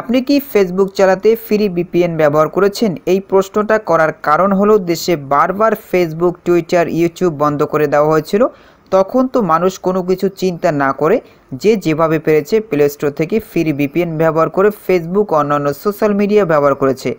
আপনি কি ফেসবুক চালাতে ফ্রি বিপিএন ব্যবহার করেছেন এই প্রশ্নটা করার কারণ হলো দেশে বারবার ফেসবুক টুইটার ইউটিউব বন্ধ করে দেওয়া হয়েছিল তখন তো মানুষ কোনো কিছু চিন্তা না করে যে যেভাবে পেরেছে প্লে স্টোর থেকে ফ্রি বিপিএন ব্যবহার করে ফেসবুক অন্যান্য সোশ্যাল মিডিয়া ব্যবহার করেছে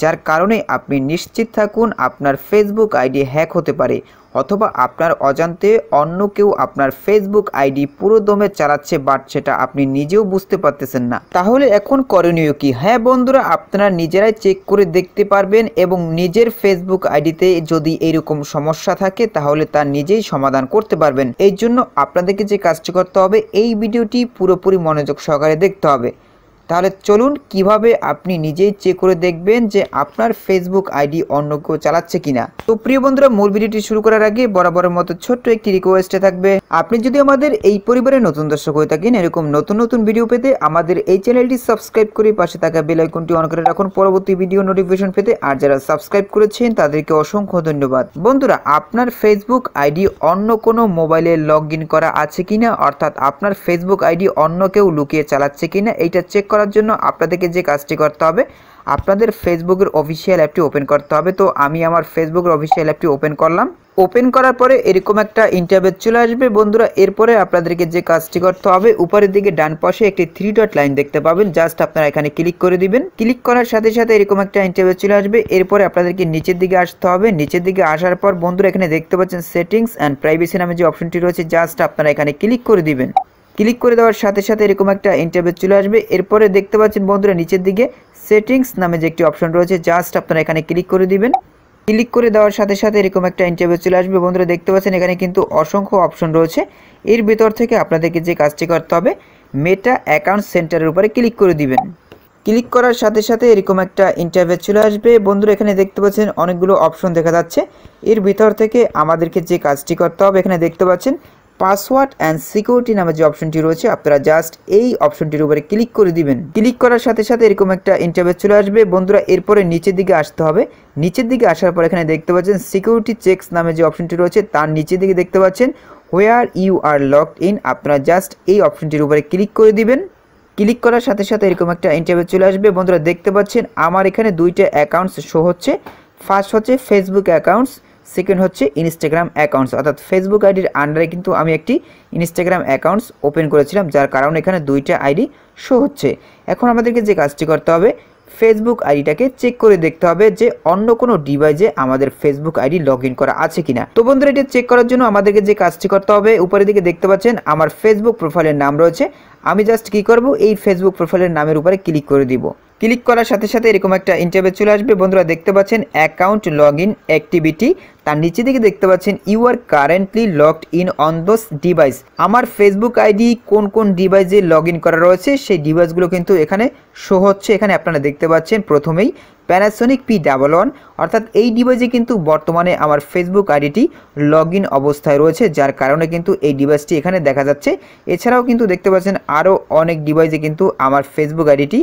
যার কারণে আপনি নিশ্চিত থাকুন আপনার ফেসবুক আইডি হ্যাক হতে পারে অথবা আপনার অজান্তে অন্য কেউ আপনার ফেসবুক আইডি পুরো দমে চালাচ্ছে বাট সেটা আপনি নিজেও বুঝতে পারতেছেন না তাহলে এখন করণীয় কি হ্যাঁ বন্ধুরা আপনারা নিজেরাই চেক করে দেখতে পারবেন এবং নিজের ফেসবুক আইডিতে যদি এরকম সমস্যা থাকে তাহলে তা নিজেই সমাধান করতে পারবেন এই জন্য আপনাদেরকে যে কাজটি করতে হবে এই ভিডিওটি পুরোপুরি মনোযোগ সহকারে দেখতে হবে তাহলে চলুন কিভাবে আপনি নিজেই চেক করে দেখবেন যে আপনার ফেসবুক আইডি অন্য কেউ চালাচ্ছে কিনা তো প্রিয় বন্ধুরা মূল ভিডিওটি শুরু করার আগে বরাবরের মতো ছোট্ট একটি রিকোয়েস্টে থাকবে আপনি যদি আমাদের এই পরিবারে নতুন দর্শক হয়ে থাকেন এরকম নতুন নতুন ভিডিও পেতে আমাদের এই চ্যানেলটি সাবস্ক্রাইব করে পাশে থাকা বেলাইকনটি অন করে রাখুন পরবর্তী ভিডিও নোটিফিকেশন পেতে আর যারা সাবস্ক্রাইব করেছেন তাদেরকে অসংখ্য ধন্যবাদ বন্ধুরা আপনার ফেসবুক আইডি অন্য কোনো মোবাইলে লগ করা আছে কিনা অর্থাৎ আপনার ফেসবুক আইডি অন্য কেউ লুকিয়ে চালাচ্ছে কিনা এটা চেক করার জন্য আপনাদেরকে যে কাজটি করতে হবে আপনাদের ফেসবুকের অফিসিয়াল অ্যাপটি ওপেন করতে হবে তো আমি আমার ফেসবুকের অফিসিয়াল অ্যাপটি ওপেন করলাম ওপেন করার পরে এরকম একটা ইন্টারভেজ চলে আসবে বন্ধুরা এরপরে আপনাদেরকে যে কাজটি করতে হবে উপরের দিকে ডান পাশে একটি থ্রি ডট লাইন দেখতে পাবেন জাস্ট আপনারা এখানে ক্লিক করে দিবেন ক্লিক করার সাথে সাথে এরকম একটা ইন্টারভেজ চলে আসবে এরপরে আপনাদেরকে নিচের দিকে আসতে হবে নিচের দিকে আসার পর বন্ধুরা এখানে দেখতে পাচ্ছেন সেটিংস অ্যান্ড প্রাইভেসি নামে যে অপশনটি রয়েছে জাস্ট আপনারা এখানে ক্লিক করে দিবেন ক্লিক করে দেওয়ার সাথে সাথে এরকম একটা ইন্টারভিউ চলে আসবে এরপরে দেখতে পাচ্ছেন বন্ধুরা নিচের দিকে সেটিংস নামে যে একটি অপশন রয়েছে জাস্ট আপনারা এখানে ক্লিক করে দিবেন ক্লিক করে দেওয়ার সাথে সাথে এরকম একটা ইন্টারভিউ চলে আসবে বন্ধুরা দেখতে পাচ্ছেন এখানে কিন্তু অসংখ্য অপশন রয়েছে এর ভিতর থেকে আপনাদেরকে যে কাজটি করতে হবে মেটা অ্যাকাউন্ট সেন্টারের উপরে ক্লিক করে দিবেন ক্লিক করার সাথে সাথে এরকম একটা ইন্টারভিউ চলে আসবে বন্ধুরা এখানে দেখতে পাচ্ছেন অনেকগুলো অপশন দেখা যাচ্ছে এর ভিতর থেকে আমাদেরকে যে কাজটি করতে হবে এখানে দেখতে পাচ্ছেন পাসওয়ার্ড অ্যান্ড সিকিউরিটি নামে যে অপশনটি রয়েছে আপনারা জাস্ট এই অপশনটির উপরে ক্লিক করে দিবেন ক্লিক করার সাথে সাথে এরকম একটা ইন্টারভেস চলে আসবে বন্ধুরা এরপরে নিচের দিকে আসতে হবে নিচের দিকে আসার পর এখানে দেখতে পাচ্ছেন সিকিউরিটি চেকস নামে যে অপশনটি রয়েছে তার নিচের দিকে দেখতে পাচ্ছেন where you are logged in আপনারা জাস্ট এই অপশনটির উপরে ক্লিক করে দিবেন ক্লিক করার সাথে সাথে এরকম একটা ইন্টারভিউ চলে আসবে বন্ধুরা দেখতে পাচ্ছেন আমার এখানে দুইটা অ্যাকাউন্টস শো হচ্ছে ফার্স্ট হচ্ছে ফেসবুক অ্যাকাউন্টস সেকেন্ড হচ্ছে ইনস্টাগ্রাম অ্যাকাউন্টস অর্থাৎ ফেসবুক আইডির আন্ডারে কিন্তু আমি একটি ইনস্টাগ্রাম অ্যাকাউন্টস ওপেন করেছিলাম যার কারণে এখানে দুইটা আইডি শো হচ্ছে এখন আমাদেরকে যে কাজটি করতে হবে ফেসবুক আইডিটাকে চেক করে দেখতে হবে যে অন্য কোনো ডিভাইসে আমাদের ফেসবুক আইডি লগ করা আছে কিনা তো বন্ধুরা এটা চেক করার জন্য আমাদেরকে যে কাজটি করতে হবে উপরের দিকে দেখতে পাচ্ছেন আমার ফেসবুক প্রোফাইলের নাম রয়েছে আমি জাস্ট কি করব এই ফেসবুক প্রোফাইলের নামের উপরে ক্লিক করে দিব ক্লিক করার সাথে সাথে এরকম একটা ইন্টারভিউ চলে আসবে বন্ধুরা দেখতে পাচ্ছেন অ্যাকাউন্ট লগ ইন অ্যাক্টিভিটি তার নিচে দিকে দেখতে পাচ্ছেন you are currently logged in on those device আমার ফেসবুক আইডি কোন কোন ডিভাইসে লগ করা রয়েছে সেই ডিভাইসগুলো কিন্তু এখানে শো হচ্ছে এখানে আপনারা দেখতে পাচ্ছেন প্রথমেই প্যানাসোনিক পি ডাবল ওয়ান অর্থাৎ এই ডিভাইসে কিন্তু বর্তমানে আমার ফেসবুক আইডিটি লগ ইন অবস্থায় রয়েছে যার কারণে কিন্তু এই ডিভাইসটি এখানে দেখা যাচ্ছে এছাড়াও কিন্তু দেখতে পাচ্ছেন আরও অনেক ডিভাইসে কিন্তু আমার ফেসবুক আইডিটি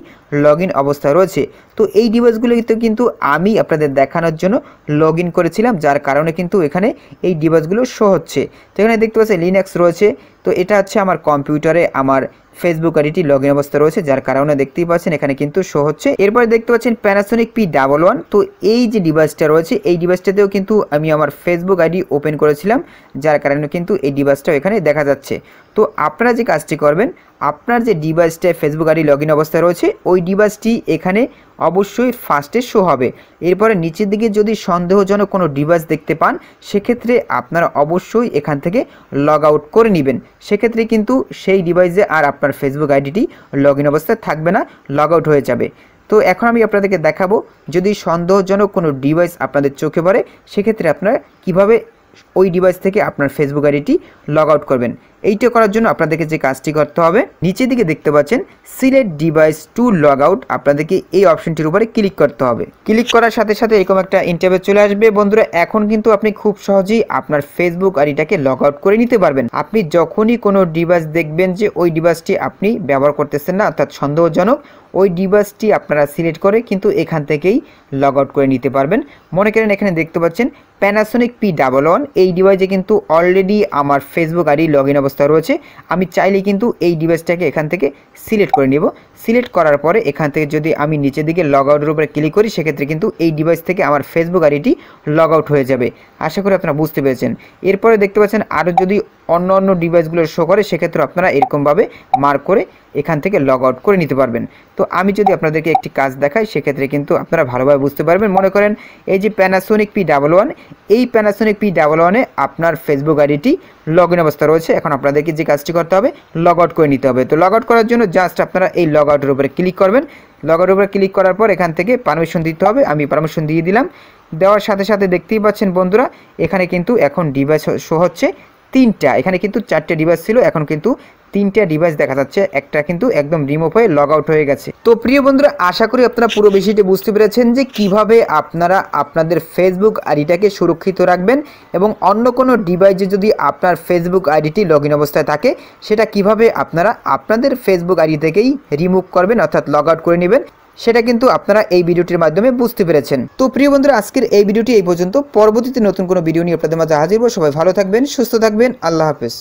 লগ ইন অবস্থায় রয়েছে তো এই ডিভাইসগুলোতে কিন্তু আমি আপনাদের দেখানোর জন্য লগ ইন করেছিলাম যার কারণে কিন্তু এখানে এই ডিভাইসগুলো শো হচ্ছে তো এখানে দেখতে পাচ্ছেন লিনাক্স রয়েছে তো এটা হচ্ছে আমার কম্পিউটারে আমার ফেসবুক আইডিটি লগ ইন অবস্থা রয়েছে যার কারণে দেখতেই পাচ্ছেন এখানে কিন্তু শো হচ্ছে এরপরে দেখতে পাচ্ছেন প্যানাসোনিক পি ডাবল ওয়ান তো এই যে ডিভাইসটা রয়েছে এই ডিভাইসটাতেও কিন্তু আমি আমার ফেসবুক আইডি ওপেন করেছিলাম যার কারণে কিন্তু এই ডিভাইসটাও এখানে দেখা যাচ্ছে তো আপনারা যে কাজটি করবেন আপনার যে ডিভাইসটায় ফেসবুক আইডি লগ ইন অবস্থায় রয়েছে ওই ডিভাইসটি এখানে অবশ্যই ফার্স্টে শো হবে এরপরে নিচের দিকে যদি সন্দেহজনক কোনো ডিভাইস দেখতে পান সেক্ষেত্রে আপনারা অবশ্যই এখান থেকে লগ আউট করে নেবেন সেক্ষেত্রে কিন্তু সেই ডিভাইসে আর আপনার ফেসবুক আইডিটি লগ ইন অবস্থায় থাকবে না লগ আউট হয়ে যাবে তো এখন আমি আপনাদেরকে দেখাবো যদি সন্দেহজনক কোনো ডিভাইস আপনাদের চোখে পড়ে সেক্ষেত্রে আপনারা কিভাবে ওই ডিভাইস থেকে আপনার ফেসবুক আইডিটি লগ আউট করবেন এইটা করার জন্য আপনাদেরকে যে কাজটি করতে হবে নিচে দিকে দেখতে পাচ্ছেন select device to log out আপনাদেরকে এই অপশনটির উপরে ক্লিক করতে হবে ক্লিক করার সাথে সাথে এরকম একটা ইন্টারভিউ চলে আসবে বন্ধুরা এখন কিন্তু আপনি খুব সহজেই আপনার ফেসবুক এটাকে লগ আউট করে নিতে পারবেন আপনি যখনই কোনো ডিভাইস দেখবেন যে ওই ডিভাইসটি আপনি ব্যবহার করতেছেন না অর্থাৎ সন্দেহজনক ওই ডিভাইসটি আপনারা সিলেক্ট করে কিন্তু এখান থেকেই লগ আউট করে নিতে পারবেন মনে করেন এখানে দেখতে পাচ্ছেন প্যানাসোনিক পি ডাবল ওয়ান এই ডিভাইসে কিন্তু অলরেডি আমার ফেসবুক আইডি লগ ইন অবস্থা রয়েছে আমি চাইলে কিন্তু এই ডিভাইসটাকে এখান থেকে সিলেক্ট করে নিব সিলেক্ট করার পরে এখান থেকে যদি আমি নিচের দিকে লগ আউটের উপরে ক্লিক করি সেক্ষেত্রে কিন্তু এই ডিভাইস থেকে আমার ফেসবুক আইডিটি লগ আউট হয়ে যাবে আশা করি আপনারা বুঝতে পেরেছেন এরপরে দেখতে পাচ্ছেন আরও যদি অন্য অন্য ডিভাইসগুলো শো করে সেক্ষেত্রে আপনারা এরকমভাবে মার্ক করে এখান থেকে লগ আউট করে নিতে পারবেন তো আমি যদি আপনাদেরকে একটি কাজ দেখাই সেক্ষেত্রে কিন্তু আপনারা ভালোভাবে বুঝতে পারবেন মনে করেন এই যে প্যানাসোনিক পি ডাবল ওয়ান এই প্যানাসোনিক পি ডাবল ওয়ানে আপনার ফেসবুক আইডিটি লগ ইন অবস্থা রয়েছে এখন আপনাদেরকে যে কাজটি করতে হবে লগ আউট করে নিতে হবে তো লগ আউট করার জন্য জাস্ট আপনারা এই লগ আউটের উপরে ক্লিক করবেন লগ আউটের উপরে ক্লিক করার পর এখান থেকে পারমিশন দিতে হবে আমি পারমিশন দিয়ে দিলাম দেওয়ার সাথে সাথে দেখতেই পাচ্ছেন বন্ধুরা এখানে কিন্তু এখন ডিভাইস শো হচ্ছে তিনটা এখানে কিন্তু চারটে ডিভাইস ছিল এখন কিন্তু তিনটা ডিভাইস দেখা যাচ্ছে একটা কিন্তু একদম রিমুভ হয়ে লগ আউট হয়ে গেছে তো প্রিয় বন্ধুরা আশা করি আপনারা পুরো বিষয়টি বুঝতে পেরেছেন যে কিভাবে আপনারা আপনাদের ফেসবুক আইডিটাকে সুরক্ষিত রাখবেন এবং অন্য কোনো ডিভাইসে যদি আপনার ফেসবুক আইডিটি লগ অবস্থায় থাকে সেটা কিভাবে আপনারা আপনাদের ফেসবুক আইডি থেকেই রিমুভ করবেন অর্থাৎ লগ আউট করে নেবেন সেটা কিন্তু আপনারা এই ভিডিওটির মাধ্যমে বুঝতে পেরেছেন তো প্রিয় বন্ধুরা আজকের এই ভিডিওটি এই পর্যন্ত পরবর্তীতে নতুন কোনো ভিডিও নিয়ে আপনাদের মাঝে হাজির হবো সবাই ভালো থাকবেন সুস্থ থাকবেন আল্লাহ হাফেজ